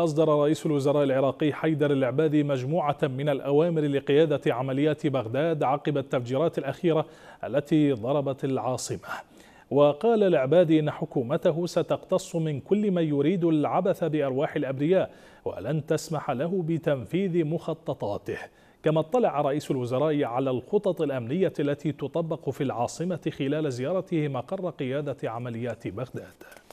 أصدر رئيس الوزراء العراقي حيدر العبادي مجموعة من الأوامر لقيادة عمليات بغداد عقب التفجيرات الأخيرة التي ضربت العاصمة وقال العبادي إن حكومته ستقتص من كل من يريد العبث بأرواح الأبرياء ولن تسمح له بتنفيذ مخططاته كما اطلع رئيس الوزراء على الخطط الأمنية التي تطبق في العاصمة خلال زيارته مقر قيادة عمليات بغداد